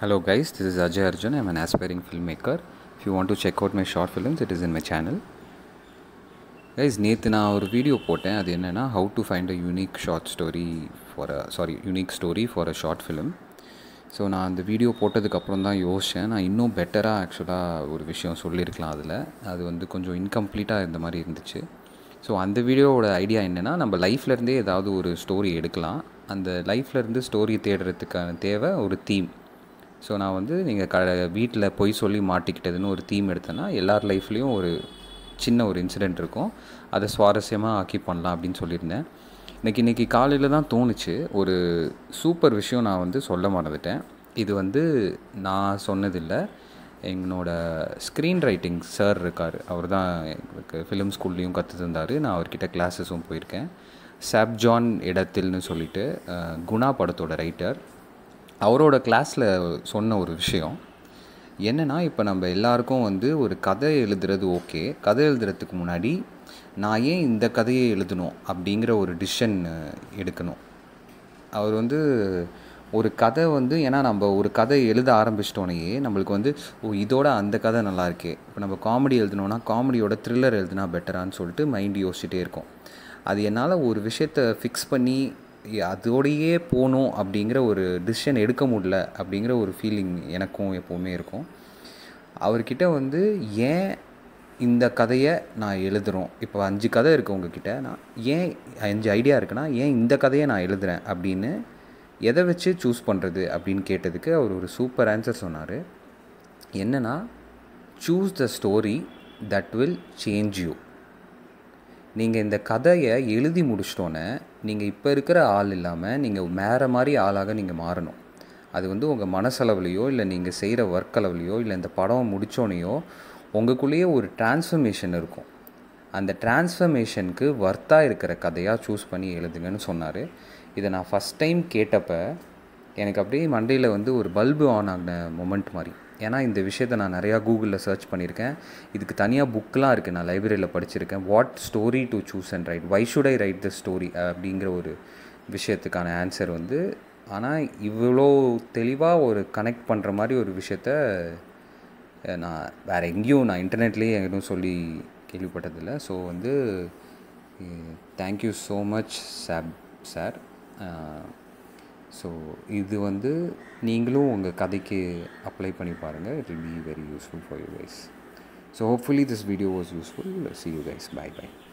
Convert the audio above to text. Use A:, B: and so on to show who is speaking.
A: Hello guys, this Ajay Arjun Arjun. An an aspiring filmmaker. If you want to check out my short films, it is in my channel. Guys நேற்று நான் ஒரு video போட்டேன் அது என்னென்னா how to find a unique short story for a sorry unique story for a short film so நான் அந்த video போட்டதுக்கப்புறம் தான் யோசித்தேன் நான் இன்னும் பெட்டராக ஆக்சுவலாக ஒரு விஷயம் சொல்லியிருக்கலாம் அதில் அது வந்து கொஞ்சம் இன்கம்ப்ளீட்டாக இருந்த மாதிரி இருந்துச்சு ஸோ அந்த வீடியோவோட ஐடியா என்னென்னா நம்ம லைஃப்லேருந்தே ஏதாவது ஒரு ஸ்டோரி எடுக்கலாம் அந்த லைஃப்லேருந்து ஸ்டோரி தேடுறதுக்கான தேவை ஒரு தீம் ஸோ நான் வந்து நீங்கள் க வீட்டில் பொய் சொல்லி மாட்டிக்கிட்டதுன்னு ஒரு தீம் எடுத்தேன்னா எல்லார் லைஃப்லேயும் ஒரு சின்ன ஒரு இன்சிடெண்ட் இருக்கும் அதை சுவாரஸ்யமாக ஆக்கி பண்ணலாம் அப்படின்னு சொல்லியிருந்தேன் இன்றைக்கி இன்றைக்கி காலையில் தான் தோணுச்சு ஒரு சூப்பர் விஷயம் நான் வந்து சொல்ல மறந்துட்டேன் இது வந்து நான் சொன்னதில்லை என்னோடய ஸ்க்ரீன் ரைட்டிங் சார் இருக்கார் அவர் தான் எனக்கு ஃபிலிம் ஸ்கூல்லேயும் கற்று தந்தார் நான் அவர்கிட்ட கிளாஸஸும் போயிருக்கேன் சாப்ஜான் இடத்தில்னு சொல்லிட்டு குணா படத்தோட ரைட்டர் அவரோட கிளாஸில் சொன்ன ஒரு விஷயம் என்னென்னா இப்போ நம்ம எல்லாருக்கும் வந்து ஒரு கதை எழுதுறது ஓகே கதை எழுதுறதுக்கு முன்னாடி நான் ஏன் இந்த கதையை எழுதணும் அப்படிங்கிற ஒரு டிசிஷன் எடுக்கணும் அவர் வந்து ஒரு கதை வந்து ஏன்னா நம்ம ஒரு கதை எழுத ஆரம்பிச்சிட்டோனையே நம்மளுக்கு வந்து ஓ இதோட அந்த கதை நல்லா இருக்கே இப்போ நம்ம காமெடி எழுதுனோன்னா காமெடியோட த்ரில்லர் எழுதுனா பெட்டரான்னு சொல்லிட்டு மைண்ட் யோசிச்சுட்டே இருக்கும் அது என்னால் ஒரு விஷயத்தை ஃபிக்ஸ் பண்ணி அதோடையே போகணும் அப்படிங்கிற ஒரு டிசிஷன் எடுக்க முடில அப்படிங்கிற ஒரு ஃபீலிங் எனக்கும் எப்போவுமே இருக்கும் அவர்கிட்ட வந்து ஏன் இந்த கதையை நான் எழுதுகிறோம் இப்போ அஞ்சு கதை இருக்குது உங்ககிட்ட நான் ஏன் அஞ்சு ஐடியா இருக்குன்னா ஏன் இந்த கதையை நான் எழுதுகிறேன் அப்படின்னு எதை வச்சு சூஸ் பண்ணுறது அப்படின்னு கேட்டதுக்கு அவர் ஒரு சூப்பர் ஆன்சர் சொன்னார் என்னென்னா choose the story that will change you நீங்கள் இந்த கதையை எழுதி முடிச்சிட்டோன்னே நீங்கள் இப்போ இருக்கிற ஆள் இல்லாமல் நீங்கள் வேறு மாதிரி ஆளாக நீங்கள் மாறணும் அது வந்து உங்கள் மனசளவுலையோ இல்லை நீங்கள் செய்கிற ஒர்க் அளவுலையோ இல்லை இந்த படம் முடித்தோனையோ உங்களுக்குள்ளேயே ஒரு டிரான்ஸ்ஃபர்மேஷன் இருக்கும் அந்த டிரான்ஸ்ஃபர்மேஷனுக்கு ஒர்த்தாக இருக்கிற கதையாக சூஸ் பண்ணி எழுதுங்கன்னு சொன்னார் இதை நான் ஃபஸ்ட் டைம் கேட்டப்போ எனக்கு அப்படியே மண்டையில் வந்து ஒரு பல்பு ஆன் ஆகின மொமெண்ட் மாதிரி ஏன்னா இந்த விஷயத்த நான் நிறையா கூகுளில் சர்ச் பண்ணியிருக்கேன் இதுக்கு தனியாக புக்கெலாம் இருக்குது நான் லைப்ரரியில் படிச்சிருக்கேன் what story to choose and write why should I write the story அப்படிங்கிற ஒரு விஷயத்துக்கான ஆன்சர் வந்து ஆனால் இவ்வளோ தெளிவாக ஒரு கனெக்ட் பண்ணுற மாதிரி ஒரு விஷயத்த நான் வேறு எங்கேயும் நான் இன்டர்நெட்லேயே எங்கேயும் சொல்லி கேள்விப்பட்டதில்லை ஸோ வந்து தேங்க்யூ ஸோ மச் சாப் சார் ஸோ இது வந்து நீங்களும் உங்கள் கதைக்கு அப்ளை பண்ணி பாருங்கள் it will be very useful for you guys so hopefully this video was useful see you guys bye bye